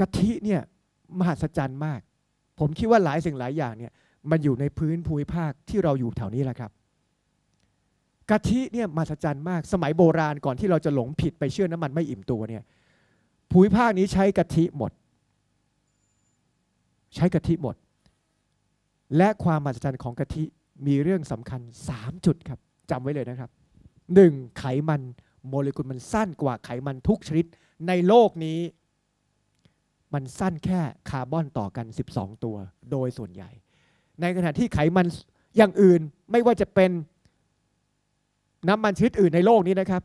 กะทิเนี่ยมหัศจรรย์มาก ผมคิดว่าหลายสิ่งหลายอย่างเนี่ยมันอยู่ในพื้นภูมิภาคที่เราอยู่แถวนี้แหละครับกะทิเนี่ยมหัศจรรย์มาก สมัยโบราณก่อนที่เราจะหลงผิดไปเชื่อน้ำมันไม่อิ่มตัวเนี่ยภูมิภาคนี้ใช้กะทิหมด ใช้กะทิหมด และความมหัศจรรย์ของกะทิมีเรื่องสำคัญ 3จุดครับจำไว้เลยนะครับ 1. ไขมัน โมเลกุลมันสั้นกว่าไขมันทุกชนิดในโลกนี้มันสั้นแค่คาร์บอนต่อกัน 12 ตัว โดยส่วนใหญ่ ในขณะที่ไขมันอย่างอื่นไม่ว่าจะเป็นน้ำมันชนิดอื่นในโลกนี้นะครั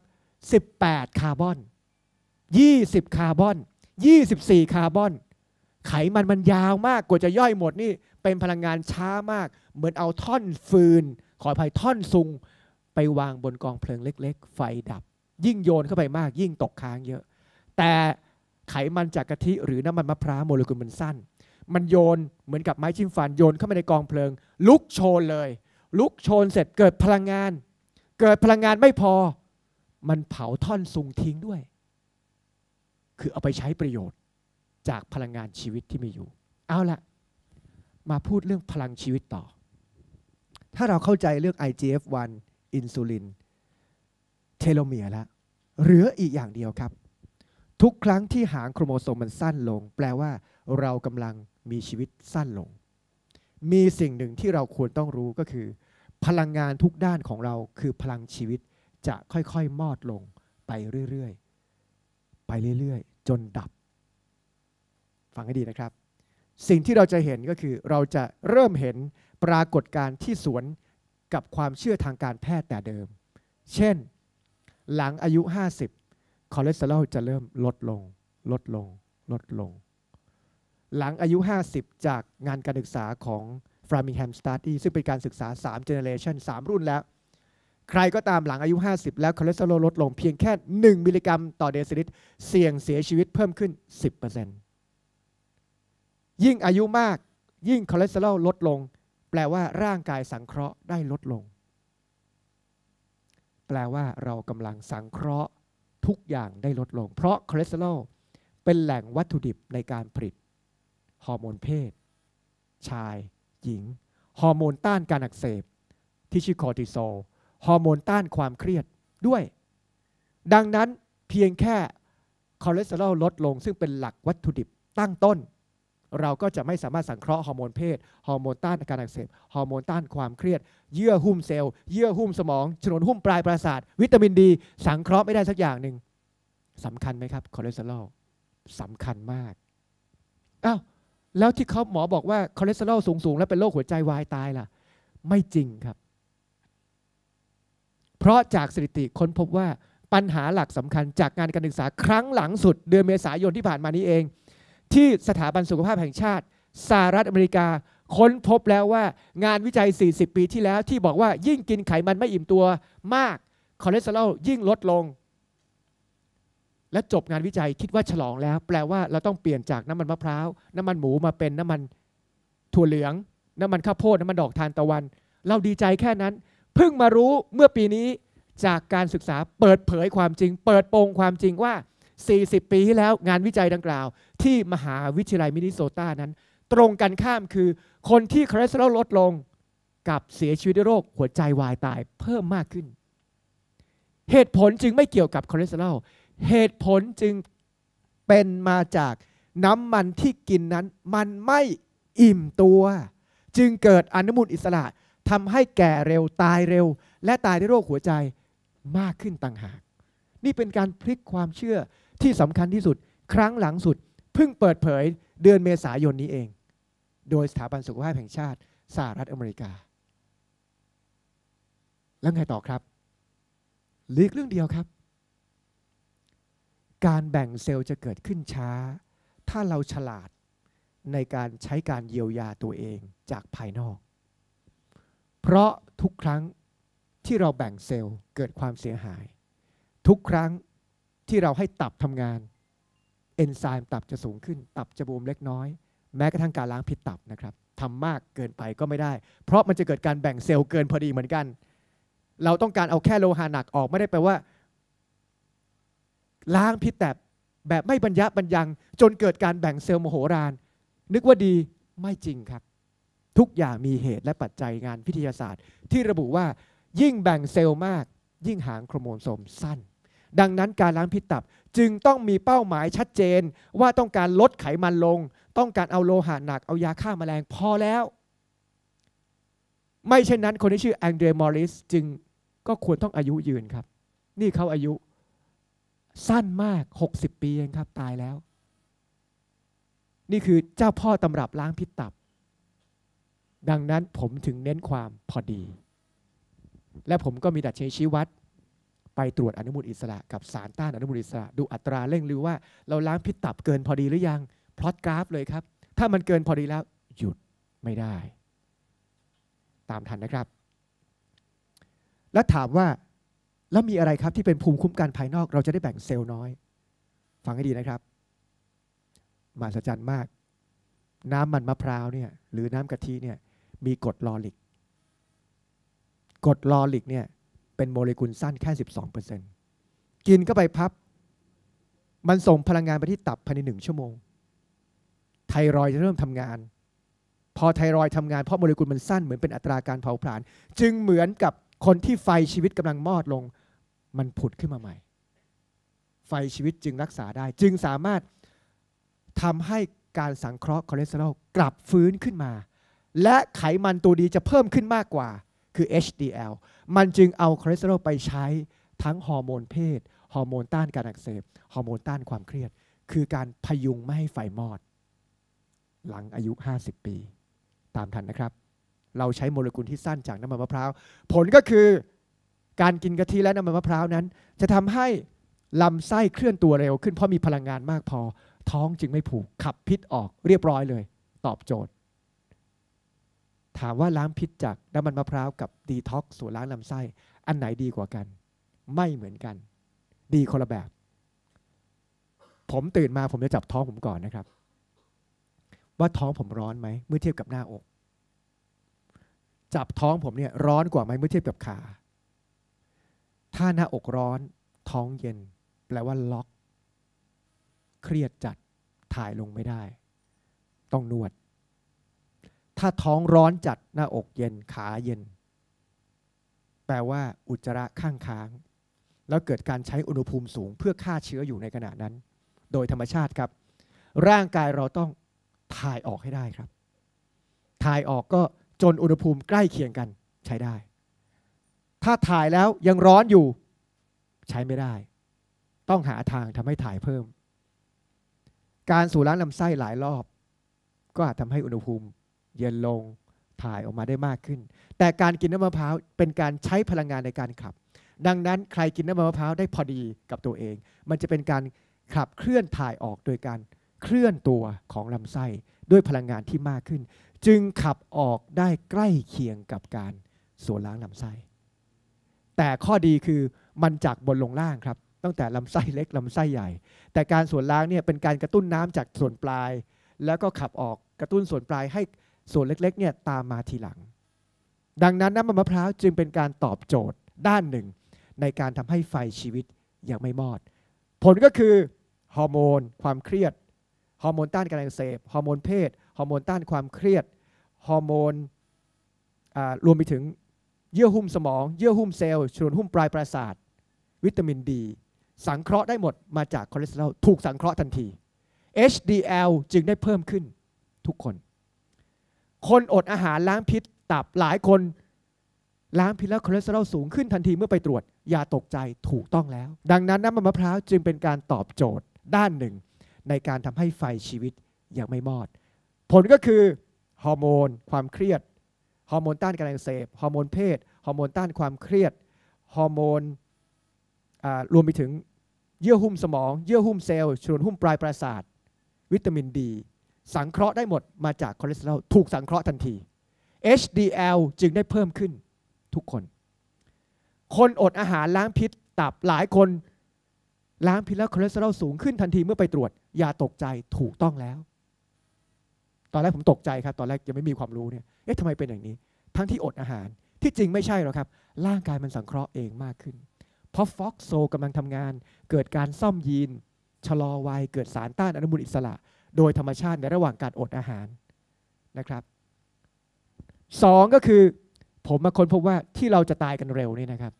บ 18 คาร์บอน 20 คาร์บอน 24 คาร์บอน ไขมันมันยาวมากกว่าจะย่อยหมดนี่เป็นพลังงานช้ามาก เหมือนเอาท่อนฟืน ขออภัยท่อนซุง ไปวางบนกองเพลิงเล็กๆ ไฟดับ ยิ่งโยนเข้าไปมาก ยิ่งตกค้างเยอะ แต่ไขมันจากกะทิหรือน้ำมันมะพร้าวโมเลกุลมันสั้น มันโยนเหมือนกับไม้จิ้มฟันโยนเข้าไปในกองเพลิงลุกโชนเลย ลุกโชนเสร็จเกิดพลังงาน เกิดพลังงานไม่พอ มันเผาท่อนซุงทิ้งด้วย คือเอาไปใช้ประโยชน์จากพลังงานชีวิตที่มีอยู่ เอาละมาพูดเรื่องพลังชีวิตต่อถ้าเราเข้าใจเรื่อง IGF-1 อินซูลิน เทโลเมียร์แล้วเหลืออีกอย่างเดียวครับทุกครั้งที่หางโครโมโซมมันสั้นลง แปลว่าเรากำลังมีชีวิตสั้นลง มีสิ่งหนึ่งที่เราควรต้องรู้ก็คือ พลังงานทุกด้านของเรา คือพลังชีวิตจะค่อยๆ มอดลงไปเรื่อยๆ ไปเรื่อยๆ จนดับ ฟังให้ดีนะครับ สิ่งที่เราจะเห็นก็คือ เราจะเริ่มเห็นปรากฏการณ์ที่สวนกับความเชื่อทางการแพทย์แต่เดิม เช่น หลังอายุ 50คอเลสเตอรอลจะเริ่มลดลง ลดลง ลดลง หลังอายุ 50 จากงานการศึกษาของ Framingham Study ซึ่งเป็นการศึกษา3 generation 3รุ่นแล้ว ใครก็ตามหลังอายุ 50 แล้วคอเลสเตอรอลลดลงเพียงแค่ 1 มิลลิกรัมต่อเดซิลิตร เสี่ยงเสียชีวิตเพิ่มขึ้น 10%ยิ่งอายุมาก ยิ่งคอเลสเตอรอลลดลง แปลว่าร่างกายสังเคราะห์ได้ลดลง แปลว่าเรากำลังสังเคราะห์ทุกอย่างได้ลดลง เพราะคอเลสเตอรอลเป็นแหล่งวัตถุดิบในการผลิตฮอร์โมนเพศชาย หญิง ฮอร์โมนต้านการอักเสบที่ชื่อคอร์ติซอลฮอร์โมนต้านความเครียดด้วยดังนั้นเพียงแค่คอเลสเตอรอลลดลงซึ่งเป็นหลักวัตถุดิบตั้งต้นเราก็จะไม่สามารถสังเคราะห์ฮอร์โมนเพศ ฮอร์โมนต้านการอักเสบ ฮอร์โมนต้านความเครียด เยื่อหุ้มเซลล์ เยื่อหุ้มสมองฉนวนหุ้มปลายประสาท วิตามินดี สังเคราะห์ไม่ได้สักอย่างหนึ่งสำคัญไหมครับคอเลสเตอรอลสำคัญมากอ้าวแล้วที่เขาหมอบอกว่าคอเลสเตอรอลสูงๆแล้วเป็นโรคหัวใจวายตายล่ะ ไม่จริงครับ เพราะจากสถิติค้นพบว่าปัญหาหลักสำคัญจากงานการศึกษาครั้งหลังสุด เดือนเมษายนที่ผ่านมานี้เองที่สถาบันสุขภาพแห่งชาติ สหรัฐอเมริกาค้นพบแล้วว่า งานวิจัย 40 ปีที่แล้ว ที่บอกว่ายิ่งกินไขมันไม่อิ่มตัวมากคอเลสเตอรอลยิ่งลดลง และจบงานวิจัยคิดว่าฉลองแล้ว แปลว่าเราต้องเปลี่ยนจากน้ำมันมะพร้าวน้ำมันหมูมาเป็นน้ำมันถั่วเหลือง น้ำมันข้าวโพดน้ำมันดอกทานตะวัน เราดีใจแค่นั้น เพิ่งมารู้เมื่อปีนี้จากการศึกษาเปิดเผยความจริง เปิดโปงความจริงว่า40 ปีที่แล้วงานวิจัยดังกล่าว ที่มหาวิทยาลัยมินนิโซตานั้น ตรงกันข้ามคือคนที่คอเลสเตอรอลลดลงกับเสียชีวิตด้วยโรคหัวใจวายตายเพิ่มมากขึ้น เหตุผลจึงไม่เกี่ยวกับคอเลสเตอรอลเหตุผลจึงเป็นมาจากน้ำมันที่กินนั้น มันไม่อิ่มตัว จึงเกิดอนุมูลอิสระทำให้แก่เร็วตายเร็ว และตายด้วยโรคหัวใจมากขึ้นต่างหากนี่เป็นการพลิกความเชื่อที่สำคัญที่สุดครั้งหลังสุดเพิ่งเปิดเผยเดือนเมษายนนี้เอง โดยสถาบันสุขภาพแห่งชาติสหรัฐอเมริกา แล้วไงต่อครับ ลีกเรื่องเดียวครับ การแบ่งเซลล์จะเกิดขึ้นช้า ถ้าเราฉลาดในการใช้การเยียวยาตัวเองจากภายนอก เพราะทุกครั้งที่เราแบ่งเซลล์เกิดความเสียหาย ทุกครั้งที่เราให้ตับทำงานเอนไซม์ตับจะสูงขึ้นตับจะบวมเล็กน้อย แม้กระทั่งการล้างพิษตับนะครับทำมากเกินไปก็ไม่ได้ เพราะมันจะเกิดการแบ่งเซลล์เกินพอดีเหมือนกัน เราต้องการเอาแค่โลหะหนักออกไม่ได้แปลว่า ล้างพิษแตบแบบไม่บรรยะบรรยังจนเกิดการแบ่งเซลล์โมโหรานนึกว่าดีไม่จริงครับ ทุกอย่างมีเหตุและปัจจัยงานวิทยาศาสตร์ ที่ระบุว่ายิ่งแบ่งเซลล์มากยิ่งหางโครโมโซมสั้นดังนั้นการล้างพิษตับจึงต้องมีเป้าหมายชัดเจนว่าต้องการลดไขมันลง ต้องการเอาโลหะหนักเอายาฆ่ามาแมลงพอแล้ว ไม่เช่นนั้นคนที่ชื่อแองเดรมอริส จึงก็ควรต้องอายุยืนครับ นี่เขาอายุ สั้นมาก 60 ปีเองครับตายแล้ว นี่คือเจ้าพ่อตำรับล้างพิษตับ ดังนั้นผมถึงเน้นความพอดี และผมก็มีดัชนีชี้วัดไปตรวจอนุมูลอิสระ กับสารต้านอนุมูลอิสระ ดูอัตราเร่งหรือว่าเราล้างพิษตับเกินพอดีหรือยังพลอตกราฟเลยครับ ถ้ามันเกินพอดีแล้วหยุดไม่ได้ ตามทันนะครับ แล้วถามว่าแล้วมีอะไรครับที่เป็นภูมิคุ้มกันภายนอกเราจะได้แบ่งเซลล์น้อย ฟังให้ดีนะครับมหัศจรรย์มากน้ำมันมะพร้าวเนี่ยหรือน้ำกะทิเนี่ยมีกรดลอริกกรดลอริกเนี่ยเป็นโมเลกุลสั้นแค่ 12%เเกินเข้าไปพับ มันส่งพลังงานไปที่ตับภายในหนึ่งชั่วโมง ไทรอยจะเริ่มทำงาน พอไทรอยทำงาน เพราะโมเลกุลมันสั้นเหมือนเป็นอัตราการเผาผลาญ จึงเหมือนกับคนที่ไฟชีวิตกำลังมอดลง มันผุดขึ้นมาใหม่ ไฟชีวิตจึงรักษาได้ จึงสามารถทำให้การสังเคราะห์คอเลสเตอรอลกลับฟื้นขึ้นมา และไขมันตัวดีจะเพิ่มขึ้นมากกว่าคือ HDL มันจึงเอาคอเลสเตอรอลไปใช้ทั้งฮอร์โมนเพศ ฮอร์โมนต้านการอักเสบ ฮอร์โมนต้านความเครียด คือการพยุงไม่ให้ไฟมอด หลังอายุ 50 ปี ตามทันนะครับ เราใช้โมเลกุลที่สั้นจากน้ำมันมะพร้าว ผลก็คือการกินกะทิและน้ำมันมะพร้าวนั้น จะทำให้ลำไส้เคลื่อนตัวเร็วขึ้นเพราะมีพลังงานมากพอ ท้องจึงไม่ผูกขับพิษออกเรียบร้อยเลย ตอบโจทย์ถามว่าล้างพิษจากน้ำมันมะพร้าวกับดีท็อกสูตรล้างลำไส้ อันไหนดีกว่ากัน ไม่เหมือนกัน ดีคนละแบบ ผมตื่นมาผมจะจับท้องผมก่อนนะครับ ว่าท้องผมร้อนไหมเมื่อเทียบกับหน้าอก จับท้องผมเนี่ยร้อนกว่าไหมเมื่อเทียบกับขา ถ้าหน้าอกร้อน ท้องเย็น แปลว่า ล็อก เครียดจัดถ่ายลงไม่ได้ ต้องนวดถ้าท้องร้อนจัดหน้าอกเย็นขาเย็น แปลว่าอุจจาระข้างค้าง แล้วเกิดการใช้อุณหภูมิสูง เพื่อฆ่าเชื้ออยู่ในขณะนั้น โดยธรรมชาติครับ ร่างกายเราต้องถ่ายออกให้ได้ครับ ถ่ายออกก็จนอุณหภูมิใกล้เคียงกันใช้ได้ ถ้าถ่ายแล้วยังร้อนอยู่ ใช้ไม่ได้ ต้องหาทางทำให้ถ่ายเพิ่ม การสูรล้างลำไส้หลายรอบ ก็อาจทำให้อุณหภูมิเย็นลงถ่ายออกมาได้มากขึ้น แต่การกินน้ำมะพร้าวเป็นการใช้พลังงานในการขับ ดังนั้นใครกินน้ำมะพร้าวได้พอดีกับตัวเอง มันจะเป็นการขับเคลื่อนถ่ายออกโดยการเคลื่อนตัวของลำไส้ด้วยพลังงานที่มากขึ้น จึงขับออกได้ใกล้เคียงกับการส่วนล้างลำไส้ แต่ข้อดีคือมันจากบนลงล่างครับตั้งแต่ลำไส้เล็กลำไส้ใหญ่ แต่การส่วนล้างเนี่ยเป็นการกระตุ้นน้ำจากส่วนปลาย แล้วก็ขับออกกระตุ้นส่วนปลายให้ส่วนเล็กๆ เนี่ยตามมาทีหลัง ดังนั้นน้ำมะพร้าวจึงเป็นการตอบโจทย์ด้านหนึ่ง ในการทำให้ไฟชีวิตยังไม่มอด ผลก็คือฮอร์โมน ความเครียดฮอร์โมนต้านการอักเสบฮอร์โมนเพศฮอร์โมนต้านความเครียดฮอร์โมนรวมไปถึงเยื่อหุ้มสมองเยื่อหุ้มเซลล์ชนวนหุ้มปลายประสาทวิตามินดี สังเคราะห์ได้หมดมาจากคอเลสเตอรอลถูกสังเคราะห์ทันที HDL จึงได้เพิ่มขึ้นทุกคนคนอดอาหารล้างพิษตับหลายคน ล้างพิษแล้วคอเลสเตอรอลสูงขึ้นทันทีเมื่อไปตรวจอย่าตกใจถูกต้องแล้ว ดังนั้น น้ำมันมะพร้าวจึงเป็นการตอบโจทย์ด้านหนึ่ง ในการทำให้ไฟชีวิตยังไม่มอด ผลก็คือฮอร์โมนความเครียดฮอร์โมนต้านการอักเสบฮอร์โมนเพศฮอร์โมนต้านความเครียดฮอร์โมนรวมไปถึงเยื่อหุ้มสมองเยื่อหุ้มเซลล์ชนวนหุ้มปลายประสาทวิตามินดีสังเคราะห์ได้หมดมาจากคอเลสเตอรอลถูกสังเคราะห์ทันที HDL จึงได้เพิ่มขึ้นทุกคน คนอดอาหารล้างพิษตับหลายคน ล้างพิษแล้วคอเลสเตอรอลสูงขึ้นทันทีเมื่อไปตรวจอย่าตกใจถูกต้องแล้ว ตอนแรกผมตกใจครับตอนแรกยังไม่มีความรู้เนี่ยเอ๊ะทำไมเป็นอย่างนี้ ทั้งที่อดอาหารที่จริงไม่ใช่หรอกครับ ร่างกายมันสังเคราะห์เองมากขึ้นเพราะฟอกโซกำลังทำงาน เกิดการซ่อมยีนชะลอวัยเกิดสารต้านอนุมูลอิสระโดยธรรมชาติในระหว่างการอดอาหารนะครับสองก็คือ ผมมาค้นพบว่าที่เราจะตายกันเร็วนี่นะครับ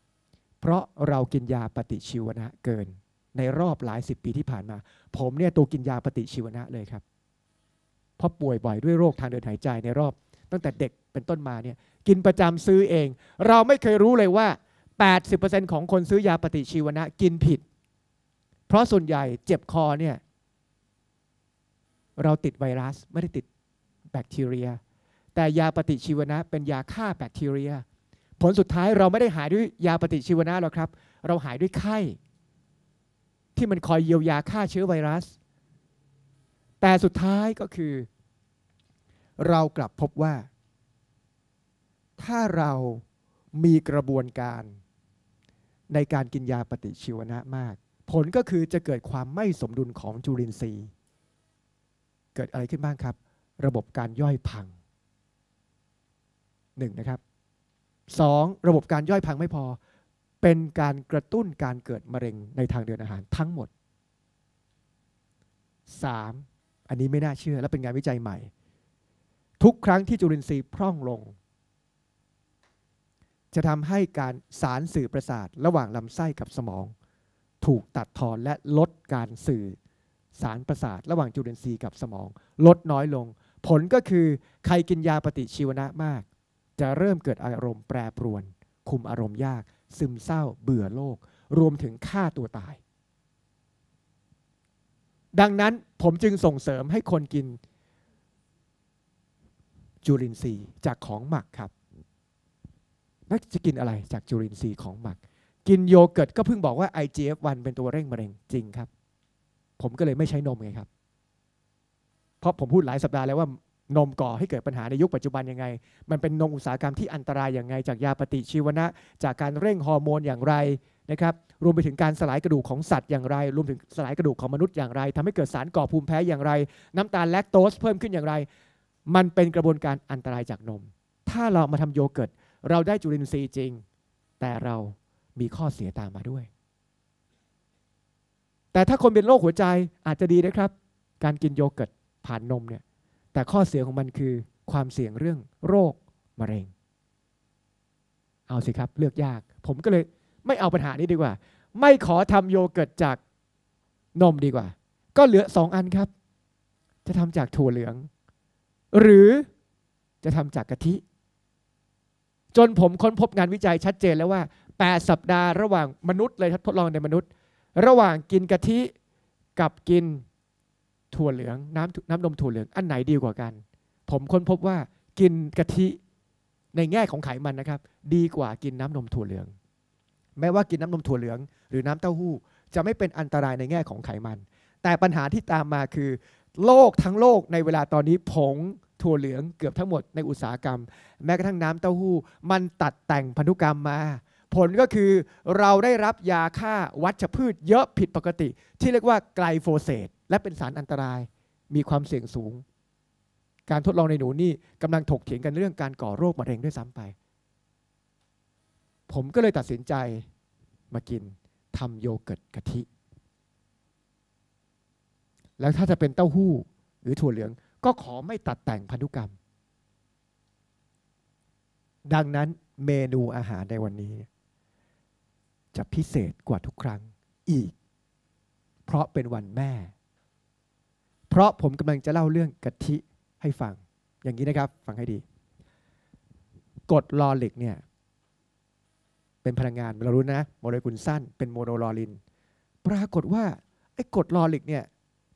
เพราะเรากินยาปฏิชีวนะเกิน ในรอบหลายสิบปีที่ผ่านมา ผมเนี่ยตัวกินยาปฏิชีวนะเลยครับเพราะป่วยบ่อยด้วยโรคทางเดินหายใจในรอบตั้งแต่เด็กเป็นต้นมาเนี่ยกินประจำซื้อเอง เราไม่เคยรู้เลยว่า 80%ของคนซื้อยาปฏิชีวนะกินผิด เพราะส่วนใหญ่เจ็บคอเนี่ยเราติดไวรัสไม่ได้ติดแบคทีเรีย แต่ยาปฏิชีวนะ เป็นยาฆ่าแบคทีเรีย ผลสุดท้ายเราไม่ได้หายด้วยยาปฏิชีวนะหรอกครับ เราหายด้วยไข้ที่มันคอยเยียวยาฆ่าเชื้อไวรัส แต่สุดท้ายก็คือ เรากลับพบว่า ถ้าเรามีกระบวนการในการกินยาปฏิชีวนะมาก ผลก็คือจะเกิดความไม่สมดุลของจุลินทรีย์เกิดอะไรขึ้นบ้างครับ ระบบการย่อยพัง1นนะครับ 2. ระบบการย่อยพังไม่พอเป็นการกระตุ้นการเกิดมะเร็งในทางเดินอาหารทั้งหมด 3. อันนี้ไม่น่าเชื่อและเป็นงานวิจัยใหม่ ทุกครั้งที่จุลินทรีย์พร่องลง จะทำให้การสารสื่อประสาทระหว่างลำไส้กับสมอง ถูกตัดทอนและลดการสื่อสารประสาทระหว่างจุลินทรีย์กับสมอง ลดน้อยลง ผลก็คือใครกินยาปฏิชีวนะมาก จะเริ่มเกิดอารมณ์แปรปรวน คุมอารมณ์ยาก ซึมเศร้า เบื่อโลก รวมถึงฆ่าตัวตาย ดังนั้นผมจึงส่งเสริมให้คนกินจุลินทรีย์จากของหมักครับแล้วจะกินอะไรจากจุลินทรีย์ของหมัก กินโยเกิร์ตก็เพิ่งบอกว่า IGF-1 เป็นตัวเร่งมะเร็งจริงครับผมก็เลยไม่ใช้นมไงครับ เพราะผมพูดหลายสัปดาห์แล้วว่านมก่อให้เกิดปัญหาในยุคปัจจุบันยังไง มันเป็นนมอุตสาหกรรมที่อันตรายอย่างไง จากยาปฏิชีวนะ จากการเร่งฮอร์โมนอย่างไรนะครับ รวมไปถึงการสลายกระดูกของสัตว์อย่างไร รวมถึงสลายกระดูกของมนุษย์อย่างไร ทำให้เกิดสารก่อภูมิแพ้อย่างไร น้ำตาลแลคโตสเพิ่มขึ้นอย่างไร มันเป็นกระบวนการอันตรายจากนม ถ้าเรามาทำโยเกิร์ตเราได้จุลินทรีย์จริง แต่เรามีข้อเสียตามมาด้วยแต่ถ้าคนเป็นโรคหัวใจอาจจะดีนะครับ การกินโยเกิร์ต ผ่านนมเนี่ยแต่ข้อเสียของมันคือ ความเสี่ยงเรื่องโรคมะเร็ง เอาสิครับ เลือกยากผมก็เลยไม่เอาปัญหานี้ดีกว่า ไม่ขอทำโยเกิร์ตจากนมดีกว่า ก็เหลือสองอันครับ จะทำจากถั่วเหลือง หรือจะทำจากกะทิ จนผมค้นพบงานวิจัยชัดเจนแล้วว่า8สัปดาห์ระหว่างมนุษย์เลยทดลองในมนุษย์ระหว่างกินกะทิกับกินถั่วเหลืองน้ำน้ำนมถั่วเหลือง อันไหนดีกว่ากัน ผมค้นพบว่ากินกะทิในแง่ของไขมันนะครับ ดีกว่ากินน้ำนมถั่วเหลือง แม้ว่ากินน้ำนมถั่วเหลือง หรือน้ำเต้าหู้ จะไม่เป็นอันตรายในแง่ของไขมัน แต่ปัญหาที่ตามมาคือ โลกทั้งโลกในเวลาตอนนี้ผงถั่วเหลืองเกือบทั้งหมดในอุตสาหกรรม แม้กระทั่งน้ำเต้าหู้มันตัดแต่งพันธุกรรมมาผลก็คือเราได้รับยาฆ่าวัชพืชเยอะผิดปกติ ที่เรียกว่าไกลโฟเสตและเป็นสารอันตรายมีความเสี่ยงสูง การทดลองในหนูนี่กำลังถกเถียงกันเรื่องการก่อโรคมะเร็งด้วยซ้ำไป ผมก็เลยตัดสินใจมากินทำโยเกิร์ตกะทิ แล้วถ้าจะเป็นเต้าหู้หรือถั่วเหลือง ก็ขอไม่ตัดแต่งพันธุกรรม ดังนั้นเมนูอาหารในวันนี้จะพิเศษกว่าทุกครั้งอีก เพราะเป็นวันแม่ เพราะผมกำลังจะเล่าเรื่องกะทิให้ฟัง อย่างนี้นะครับ ฟังให้ดี กดลอเล็กเนี่ย เป็นพลังงานเรารู้นะโมเลกุลสั้น เป็นโมโนลอริน ปรากฏว่าไอ้กดลอเล็กเนี่ย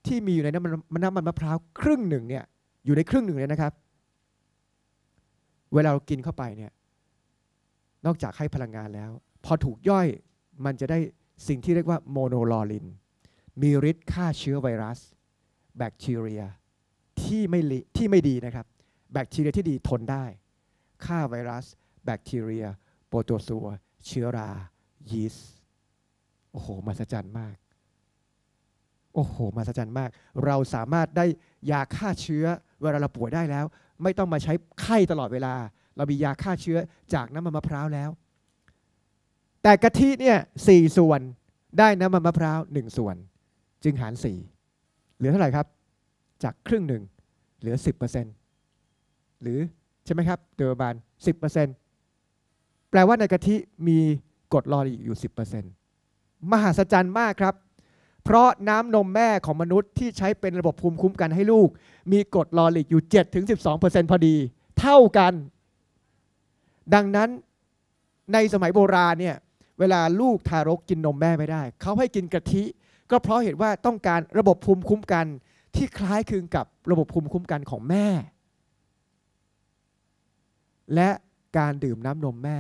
ที่มีอยู่ในน้ำมันน้ำมันมะพร้าวครึ่งหนึ่งเนี่ยอยู่ในครึ่งหนึ่งเลยนะครับ เวลาเรากินเข้าไปเนี่ยนอกจากให้พลังงานแล้วพอถูกย่อยมันจะได้สิ่งที่เรียกว่าโมโนลอริน มีฤทธิ์ฆ่าเชื้อไวรัส แบคทีเรียที่ไม่ที่ไม่ดีนะครับ แบคทีเรียที่ดีทนได้ฆ่าไวรัส แบคทีเรีย โปรโตซัวเชื้อรายีสต์โอ้โหมหัศจรรย์มากโอ้โหมหัศจรรย์มาก เราสามารถได้ยาฆ่าเชื้อ เวลาเราป่วยได้แล้ว ไม่ต้องมาใช้ไข้ตลอดเวลา เรามียาฆ่าเชื้อจากน้ำมันมะพร้าวแล้วแต่กะทิเนี่ยสี่ส่วนได้น้ำมันมะพร้าวหนึ่งส่วนจึงหารสี่เหลือเท่าไหร่ครับจากครึ่งหนึ่งเหลือสิบเปอร์เซ็นหรือใช่ไหมครับเดอปรานสิบเปอร์เซ็นแปลว่าในกะทิมีกรดลอรีอยู่สิบเปอร์เซ็นมหัศจรรย์มากครับ เพราะน้ำนมแม่ของมนุษย์ที่ใช้เป็นระบบภูมิคุ้มกันให้ลูก มีกรดลอริกอยู่7-12%พอดีเท่ากัน ดังนั้นในสมัยโบราณเนี่ยเวลาลูกทารก กินนมแม่ไม่ได้ เขาให้กินกะทิ ก็เพราะเห็นว่าต้องการระบบภูมิคุ้มกันที่คล้ายคลึงกับระบบภูมิคุ้มกันของแม่ และการดื่มน้ำนมแม่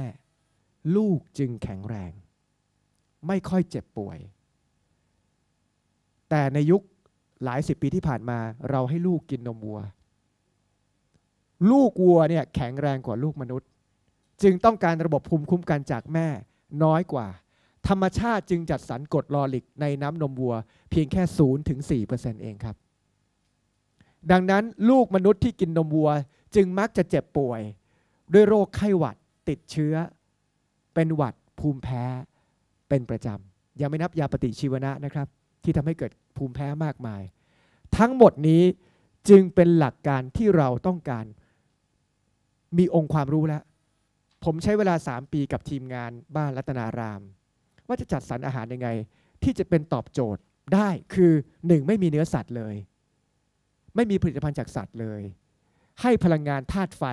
ลูกจึงแข็งแรง ไม่ค่อยเจ็บป่วย แต่ในยุคหลายสิบปีที่ผ่านมา เราให้ลูกกินนมวัว ลูกวัวเนี่ยแข็งแรงกว่าลูกมนุษย์ จึงต้องการระบบภูมิคุ้มกันจากแม่น้อยกว่า ธรรมชาติจึงจัดสรรกรดลอลิกในน้ำนมวัว เพียงแค่0ถึง4%เเองครับ ดังนั้นลูกมนุษย์ที่กินนมวัว จึงมักจะเจ็บป่วย ด้วยโรคไข้หวัดติดเชื้อ เป็นหวัดภูมิแพ้เป็นประจำยังไม่นับยาปฏิชีวนะนะครับ ที่ทำให้เกิดภูมิแพ้มากมาย ทั้งหมดนี้จึงเป็นหลักการที่เราต้องการมีองค์ความรู้แล้วผมใช้เวลา3ปีกับทีมงานบ้านรัตนาราม ว่าจะจัดสรรอาหารยังไงที่จะเป็นตอบโจทย์ได้คือ 1. ไม่มีเนื้อสัตว์เลย ไม่มีผลิตภัณฑ์จากสัตว์เลย ให้พลังงานธาตุไฟ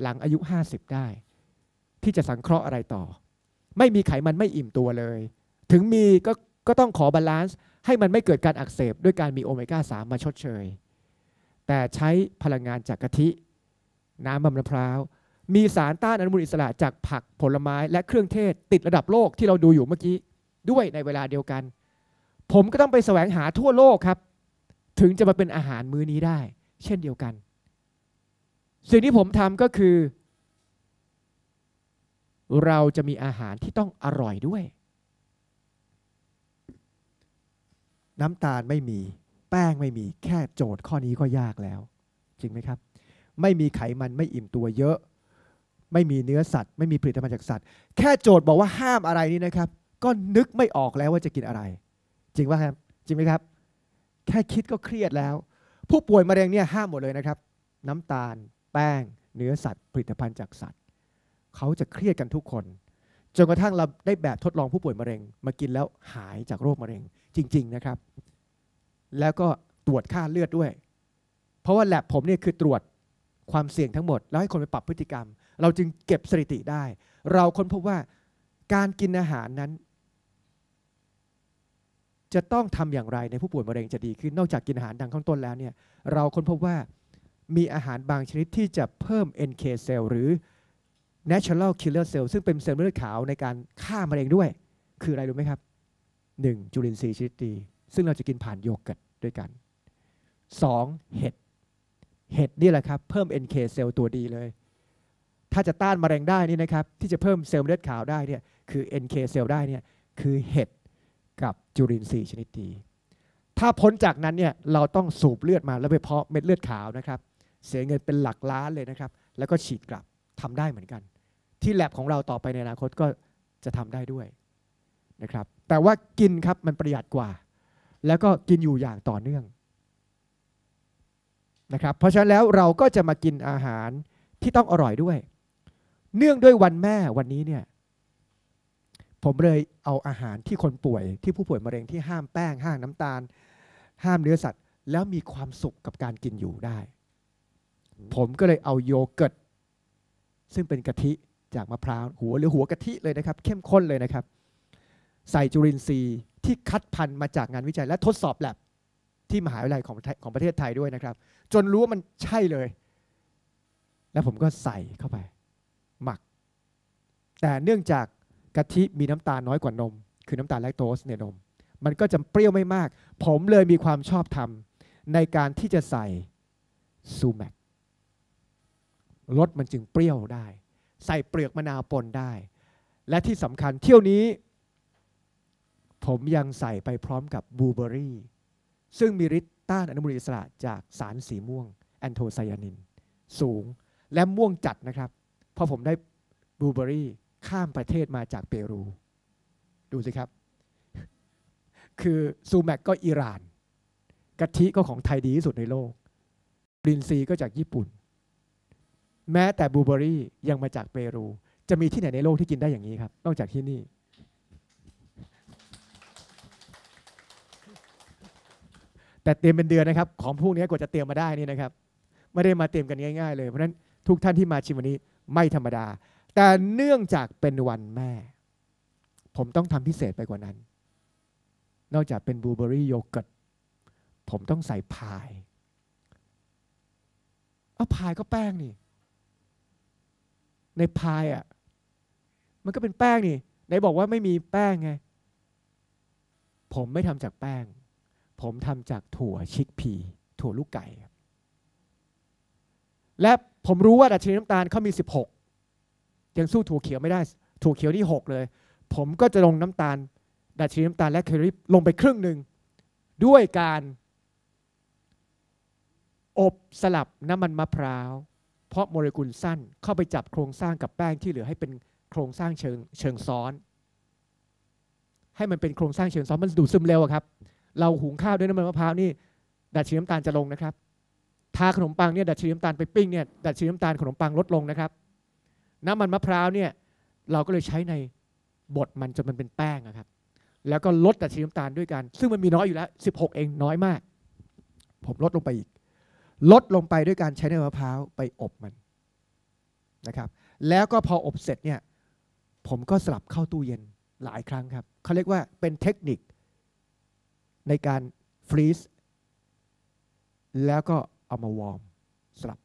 หลังอายุ 50 ได้ ที่จะสังเคราะห์อะไรต่อ ไม่มีไขมันไม่อิ่มตัวเลยถึงมีก็ก็ต้องขอบาลานซ์ให้มันไม่เกิดการอักเสบด้วยการมีโอเมก้า3มาชดเชย แต่ใช้พลังงานจากกะทิ น้ำมะพร้าวมีสารต้านอนุมูลอิสระจากผักผลไม้และเครื่องเทศ ติดระดับโลกที่เราดูอยู่เมื่อกี้ ด้วยในเวลาเดียวกัน ผมก็ต้องไปแสวงหาทั่วโลกครับ ถึงจะมาเป็นอาหารมื้อนี้ได้ เช่นเดียวกัน สิ่งที่ผมทำก็คือ เราจะมีอาหารที่ต้องอร่อยด้วย น้ำตาลไม่มีแป้งไม่มีแค่โจทย์ข้อนี้ก็ยากแล้ว จริงไหมครับ ไม่มีไขมันไม่อิ่มตัวเยอะไม่มีเนื้อสัตว์ไม่มีผลิตภัณฑ์จากสัตว์ แค่โจทย์บอกว่าห้ามอะไรนี่นะครับ ก็นึกไม่ออกแล้วว่าจะกินอะไร จริงป่ะครับจริงไหมครับ แค่คิดก็เครียดแล้ว ผู้ป่วยมะเร็งเนี่ยห้ามหมดเลยนะครับน้ำตาลแป้งเนื้อสัตว์ ผลิตภัณฑ์จากสัตว์ เขาจะเครียดกันทุกคน จนกระทั่งเราได้แบบทดลองผู้ป่วยมะเร็งมากินแล้วหายจากโรคมะเร็ง จริงๆนะครับ แล้วก็ตรวจค่าเลือดด้วย เพราะว่าแลบผมเนี่ยคือตรวจความเสี่ยงทั้งหมด แล้วให้คนไปปรับพฤติกรรมเราจึงเก็บสถิติได้ เราค้นพบว่าการกินอาหารนั้น จะต้องทำอย่างไรในผู้ป่วยมะเร็งจะดีขึ้นนอกจากกินอาหารดังข้างต้นแล้วเนี่ย เราค้นพบว่ามีอาหารบางชนิดที่จะเพิ่ม NK cell หรือ natural killer cell ซึ่งเป็นเซลล์เลือดขาวในการฆ่ามะเร็งด้วย คืออะไรรู้ไหมครับ 1. จุลินทรีย์ชนิดดีซึ่งเราจะกินผ่านโยเกิร์ตด้วยกัน 2. เห็ด เห็ดนี่แหละครับเพิ่ม NK cell ตัวดีเลยถ้าจะต้านมะเร็งได้นี่นะครับที่จะเพิ่มเซลล์เลือดขาวได้เนี่ยคือ NK เซลล์ได้เนี่ยคือเห็ดกับจุลินทรีย์ชนิดดีถ้าพ้นจากนั้นเนี่ยเราต้องสูบเลือดมาแล้วไปเพาะเม็ดเลือดขาวนะครับเสียเงินเป็นหลักล้านเลยนะครับ แล้วก็ฉีดกลับทำได้เหมือนกัน ที่แลบของเราต่อไปในอนาคตก็จะทำได้ด้วยนะครับแต่ว่ากินครับมันประหยัดกว่า แล้วก็กินอยู่อย่างต่อเนื่องนะครับเพราะฉะนั้นแล้วเราก็จะมากินอาหารที่ต้องอร่อยด้วยเนื่องด้วยวันแม่วันนี้เนี่ย ผมเลยเอาอาหารที่คนป่วยที่ผู้ป่วยมะเร็งที่ห้ามแป้งห้ามน้ำตาล ห้ามเนื้อสัตว์แล้วมีความสุขกับการกินอยู่ได้ ผมก็เลยเอาโยเกิร์ตซึ่งเป็นกะทิจากมะพร้าวหัวหรือหัวกะทิเลยนะครับ เข้มข้นเลยนะครับ ใส่จุลินทรีย์ที่คัดพันธุ์มาจากงานวิจัยและทดสอบแลบที่มหาวิทยาลัยของของประเทศไทยด้วยนะครับ จนรู้ว่ามันใช่เลย แล้วผมก็ใส่เข้าไปแต่เนื่องจากกะทิมีน้ำตาลน้อยกว่านม คือน้ำตาลแลคโตสในนม มันก็จะเปรี้ยวไม่มาก ผมเลยมีความชอบธรรมในการที่จะใส่ซูแมกรสมันจึงเปรี้ยวได้ ใส่เปลือกมะนาวปนได้ และที่สำคัญเที่ยวนี้ ผมยังใส่ไปพร้อมกับบลูเบอรี่ ซึ่งมีฤทธิ์ต้านอนุมูลอิสระจากสารสีม่วงแอนโทไซยานิน สูง และม่วงจัดนะครับ เพราะผมได้บลูเบอรี่ข้ามประเทศมาจากเปรู ดูสิครับ คือซูแมกก็อิหร่านกะทิก็ของไทยดีที่สุดในโลกลินซีก็จากญี่ปุ่น แม้แต่บูเบอรี่ยังมาจากเปรู จะมีที่ไหนในโลกที่กินได้อย่างนี้ครับ นอกจากที่นี่ แต่เตรียมเป็นเดือนนะครับของพวกนี้กว่าจะเตรียมมาได้นี่นะครับ ไม่ได้มาเตรียมกันง่ายๆเลย เพราะฉะนั้นทุกท่านที่มาชิมวันนี้ ไม่ธรรมดาแต่เนื่องจากเป็นวันแม่ ผมต้องทำพิเศษไปกว่านั้น นอกจากเป็นบลูเบอรี่โยเกิร์ตผมต้องใส่พายเอาพายก็แป้งนี่ ในพายอะ่ะมันก็เป็นแป้งนี่ไหนบอกว่าไม่มีแป้งไง ผมไม่ทำจากแป้ง ผมทำจากถั่วชิกพีถั่วลูกไก่ และผมรู้ว่าดัชนีน้ำตาลเขามี 16ยังสู้ถั่วเขียวไม่ได้ถั่วเขียวที่ 6 เลย ผมก็จะลงน้ำตาลดัชนีน้ำตาลและแคลอรี่ลงไปครึ่งหนึ่งด้วยการอบสลับน้ำมันมะพร้าว เพราะโมเลกุลสั้นเข้าไปจับโครงสร้างกับแป้งที่เหลือให้เป็นโครงสร้างเชิงเชิงซ้อน ให้มันเป็นโครงสร้างเชิงซ้อนมันดูดซึมเร็วครับเราหุงข้าวด้วยน้ำมันมะพร้าวนี่ดัชนีน้ำตาลจะลงนะครับทาขนมปังเนี่ยดัชนีน้ำตาลไปปิ้งเนี่ยดัชนีน้ำตาลขนมปังลดลงนะครับน้ำมันมะพร้าวเนี่ยเราก็เลยใช้ในบดมันจนมันเป็นแป้งนะครับแล้วก็ลดต่ชีน้ำตาลด้วยกัน ซึ่งมันมีน้อยอยู่แล้ว 16 เองน้อยมาก ผมลดลงไปอีก ลดลงไปด้วยการใช้น้ำนมะพร้าวไปอบมันนะครับแล้วก็พออบเสร็จเนี่ยผมก็สลับเข้าตู้เย็นหลายครั้งครับเขาเรียกว่าเป็นเทคนิคในการฟรีซแล้วก็เอามาวอร์มสลับ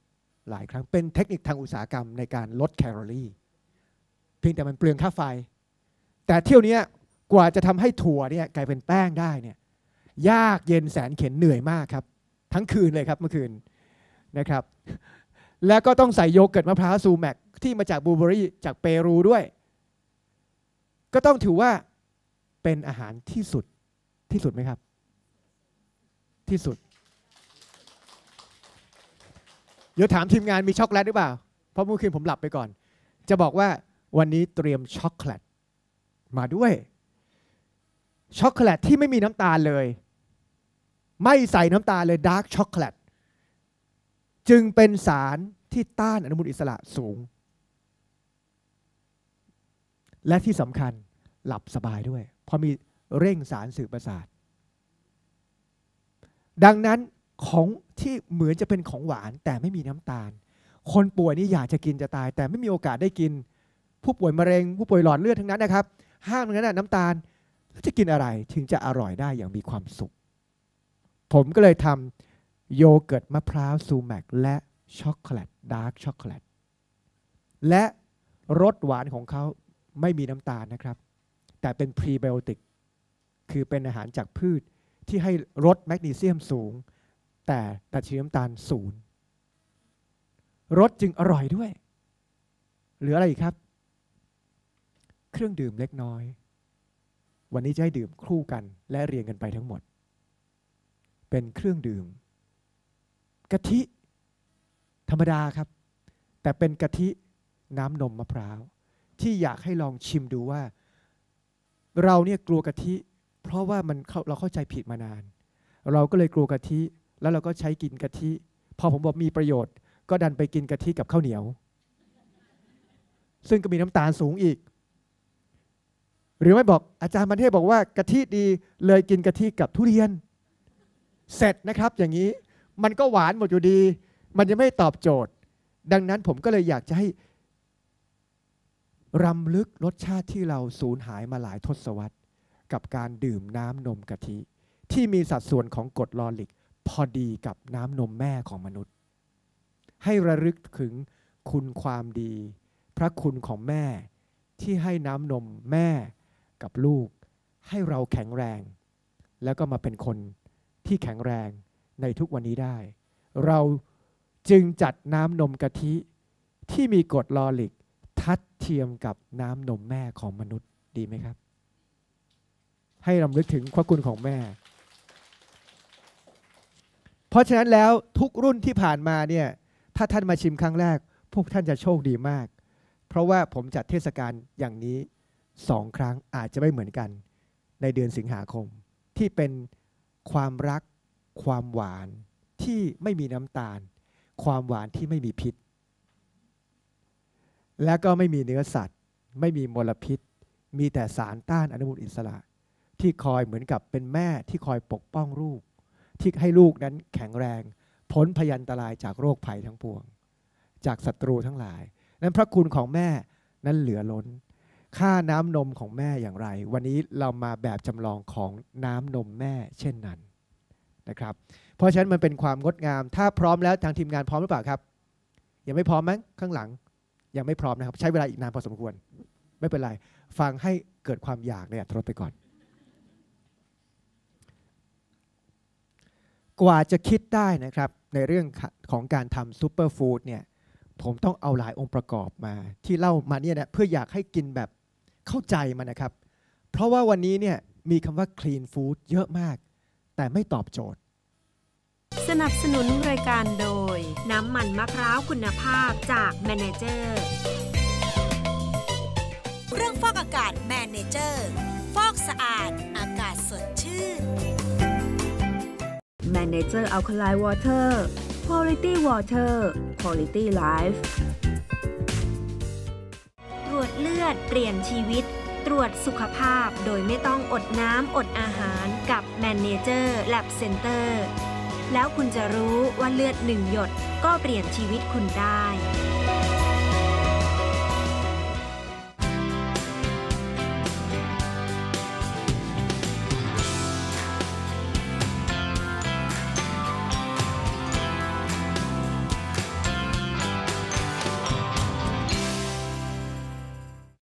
หลายครั้ง เป็นเทคนิคทางอุตสาหกรรมในการลดแคลอรี่เพียงแต่มันเปลืองค่าไฟ แต่เที่ยวนี้กว่าจะทำให้ถั่วเนี่ยกลายเป็นแป้งได้เนี่ยยากเย็นแสนเข็นเหนื่อยมากครับ ทั้งคืนเลยครับเมื่อคืนนะครับ แล้วก็ต้องใส่โยเกิร์ตมะพร้าวซูแม็กที่มาจากบูเบอรี่จากเปรูด้วย ก็ต้องถือว่าเป็นอาหารที่สุดที่สุดไหมครับ ที่สุดเดี๋ยวถามทีมงานมีช็อกโกแลตหรือเปล่า เพราะเมื่อคืนผมหลับไปก่อน จะบอกว่าวันนี้เตรียมช็อกโกแลต มาด้วย ช็อกโกแลตที่ไม่มีน้ำตาลเลย ไม่ใส่น้ำตาลเลยดาร์กช็อกโกแลตจึงเป็นสารที่ต้านอนุมูลอิสระสูง และที่สำคัญหลับสบายด้วย เพราะมีเร่งสารสื่อประสาท ดังนั้นของที่เหมือนจะเป็นของหวานแต่ไม่มีน้ำตาล คนป่วยนี่อยากจะกินจะตาย แต่ไม่มีโอกาสได้กิน ผู้ป่วยมะเร็งผู้ป่วยหลอดเลือดทั้งนั้นนะครับ ห้ามทั้งนั้นน้ำตาลจะกินอะไร ถึงจะอร่อยได้อย่างมีความสุข ผมก็เลยทำโยเกิร์ตมะพร้าวซูแมกและช็อกโกแลตดาร์กช็อกโกแลตและรสหวานของเขาไม่มีน้ำตาลนะครับ แต่เป็นพรีไบโอติกคือเป็นอาหารจากพืชที่ให้รสแมกนีเซียมสูงแต่ดัชนีน้ำตาลศูนย์รสจึงอร่อยด้วยหรืออะไรอีกครับ เครื่องดื่มเล็กน้อย วันนี้จะให้ดื่มคู่กัน และเรียงกันไปทั้งหมด เป็นเครื่องดื่มกะทิธรรมดาครับ แต่เป็นกะทิน้ำนมมะพร้าว ที่อยากให้ลองชิมดูว่า เราเนี่ยกลัวกะทิ เพราะว่ามันเราเข้าใจผิดมานาน เราก็เลยกลัวกะทิแล้วเราก็ใช้กินกะทิ พอผมบอกมีประโยชน์ก็ดันไปกินกะทิกับข้าวเหนียว ซึ่งก็มีน้ำตาลสูงอีก หรือไม่บอกอาจารย์มันเทศบอกว่ากะทิดี เลยกินกะทิกับทุเรียน เสร็จนะครับอย่างนี้มันก็หวานหมดอยู่ดี มันยังไม่ตอบโจทย์ ดังนั้นผมก็เลยอยากจะให้รำลึกรสชาติที่เราสูญหายมาหลายทศวรรษกับการดื่มน้ำนมกะทิ ที่มีสัดส่วนของกรดลอลิกพอดีกับน้ำนมแม่ของมนุษย์ ให้ระลึกถึงคุณความดี พระคุณของแม่ ที่ให้น้ำนมแม่กับลูก ให้เราแข็งแรง แล้วก็มาเป็นคนที่แข็งแรงในทุกวันนี้ได้ เราจึงจัดน้ำนมกะทิที่มีกรดลอลิก ทัดเทียมกับน้ำนมแม่ของมนุษย์ดีไหมครับ ให้รำลึกถึงพระคุณของแม่ราะฉะนั้นแล้วทุกรุ่นที่ผ่านมาเนี่ยถ้าท่านมาชิมครั้งแรก พวกท่านจะโชคดีมาก เพราะว่าผมจัดเทศกาลอย่างนี้สองครั้งอาจจะไม่เหมือนกันในเดือนสิงหาคม ที่เป็นความรักความหวานที่ไม่มีน้ำตาล ความหวานที่ไม่มีพิษ และก็ไม่มีเนื้อสัตว์ไม่มีมลพิษ มีแต่สารต้านอนุมูลอิสระ ที่คอยเหมือนกับเป็นแม่ที่คอยปกป้องลูกที่ให้ลูกนั้นแข็งแรงพ้นพยันตรายจากโรคภัยทั้งปวง จากศัตรูทั้งหลาย นั้นพระคุณของแม่นั้นเหลือล้นค่าน้ำนมของแม่อย่างไร วันนี้เรามาแบบจำลองของน้ำนมแม่เช่นนั้น นะครับ เพราะฉะนั้นมันเป็นความงดงาม ถ้าพร้อมแล้วทางทีมงานพร้อมหรือเปล่าครับยังไม่พร้อมมั้งข้างหลังยังไม่พร้อมนะครับ ใช้เวลาอีกนานพอสมควรไม่เป็นไรฟังให้เกิดความอยากในอัตรถไปก่อนกว่าจะคิดได้นะครับในเรื่องของการทำซูเปอร์ฟู้ดเนี่ยผมต้องเอาหลายองค์ประกอบมา ที่เล่ามาเนี่ยนะเพื่ออยากให้กินแบบเข้าใจมันนะครับ เพราะว่าวันนี้เนี่ยมีคำว่าคลีนฟู้ดเยอะมาก แต่ไม่ตอบโจทย์ สนับสนุนรายการโดยน้ำมันมะพร้าวคุณภาพจากแมเนเจอร์เครื่องฟอกอากาศแมเนเจอร์ฟอกสะอาดอากาศสดชื่น Manager Alkaline Water Quality Water Quality Life ตรวจเลือดเปลี่ยนชีวิต ตรวจสุขภาพโดยไม่ต้องอดน้ำอดอาหารกับ Manager Lab Center แล้วคุณจะรู้ว่าเลือดหนึ่งหยดก็เปลี่ยนชีวิตคุณได้